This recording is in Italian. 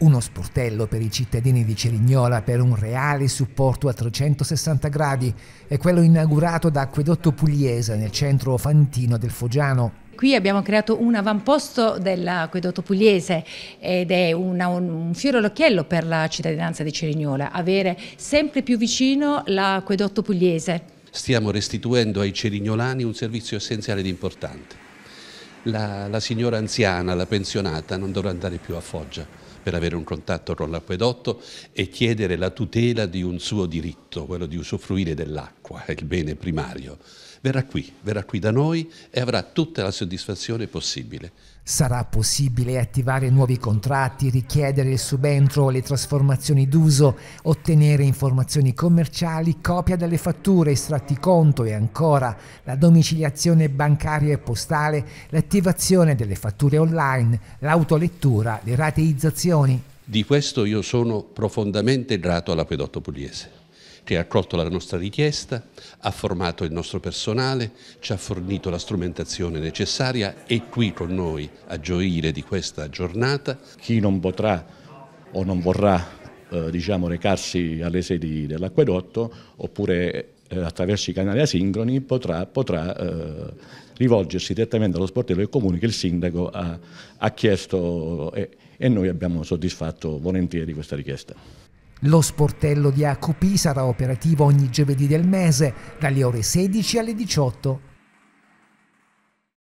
Uno sportello per i cittadini di Cerignola per un reale supporto a 360 gradi è quello inaugurato da Acquedotto Pugliese nel centro fantino del Foggiano qui abbiamo creato un avamposto dell'acquedotto pugliese ed è una, un, fiore all'occhiello per la cittadinanza di Cerignola, avere sempre più vicino l'acquedotto pugliese. Stiamo restituendo ai cerignolani un servizio essenziale ed importante. La, la signora anziana, la pensionata, non dovrà andare più a Foggia per avere un contatto con l'acquedotto e chiedere la tutela di un suo diritto, quello di usufruire dell'acqua, il bene primario. Verrà qui, verrà qui da noi e avrà tutta la soddisfazione possibile. Sarà possibile attivare nuovi contratti, richiedere il subentro o le trasformazioni d'uso, ottenere informazioni commerciali, copia delle fatture, estratti conto e ancora la domiciliazione bancaria e postale, l'attivazione delle fatture online, l'autolettura, le rateizzazioni milioni. Di questo io sono profondamente grato all'Aquedotto Pugliese che ha accolto la nostra richiesta, ha formato il nostro personale, ci ha fornito la strumentazione necessaria e qui con noi a gioire di questa giornata. Chi non potrà o non vorrà eh, diciamo, recarsi alle sedi dell'acquedotto oppure eh, attraverso i canali asincroni potrà, potrà eh, rivolgersi direttamente allo sportello del comune che il sindaco ha, ha chiesto eh, e noi abbiamo soddisfatto volentieri questa richiesta. Lo sportello di AQP sarà operativo ogni giovedì del mese dalle ore 16 alle 18.